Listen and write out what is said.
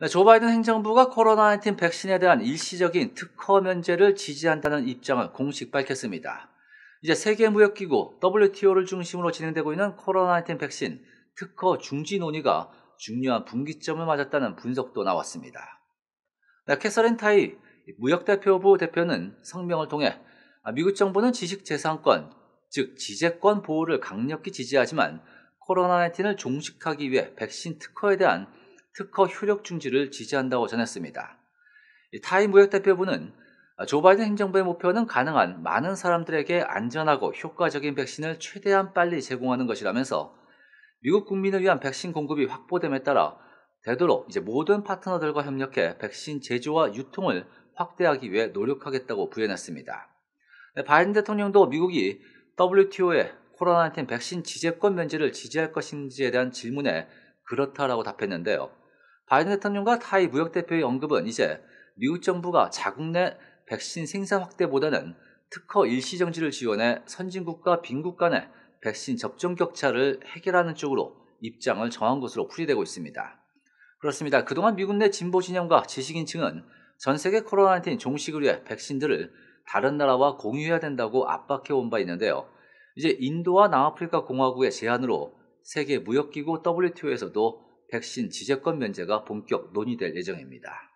네, 조 바이든 행정부가 코로나19 백신에 대한 일시적인 특허 면제를 지지한다는 입장을 공식 밝혔습니다. 이제 세계무역기구 WTO를 중심으로 진행되고 있는 코로나19 백신 특허 중지 논의가 중요한 분기점을 맞았다는 분석도 나왔습니다. 네, 캐서린 타이 무역대표부 대표는 성명을 통해 미국 정부는 지식재산권, 즉 지재권 보호를 강력히 지지하지만 코로나19를 종식하기 위해 백신 특허에 대한 특허 효력 중지를 지지한다고 전했습니다. 타이 무역대표부는 조 바이든 행정부의 목표는 가능한 많은 사람들에게 안전하고 효과적인 백신을 최대한 빨리 제공하는 것이라면서 미국 국민을 위한 백신 공급이 확보됨에 따라 되도록 이제 모든 파트너들과 협력해 백신 제조와 유통을 확대하기 위해 노력하겠다고 부연했습니다. 네, 바이든 대통령도 미국이 WTO의 코로나19 백신 지재권 면제를 지지할 것인지에 대한 질문에 그렇다라고 답했는데요. 바이든 대통령과 타이 무역 대표의 언급은 이제 미국 정부가 자국 내 백신 생산 확대보다는 특허 일시 정지를 지원해 선진국과 빈국 간의 백신 접종 격차를 해결하는 쪽으로 입장을 정한 것으로 풀이되고 있습니다. 그렇습니다. 그동안 미국 내 진보 진영과 지식인층은 전 세계 코로나19 종식을 위해 백신들을 다른 나라와 공유해야 된다고 압박해온 바 있는데요. 이제 인도와 남아프리카 공화국의 제안으로 세계 무역기구 WTO에서도 백신 지적권 면제가 본격 논의될 예정입니다.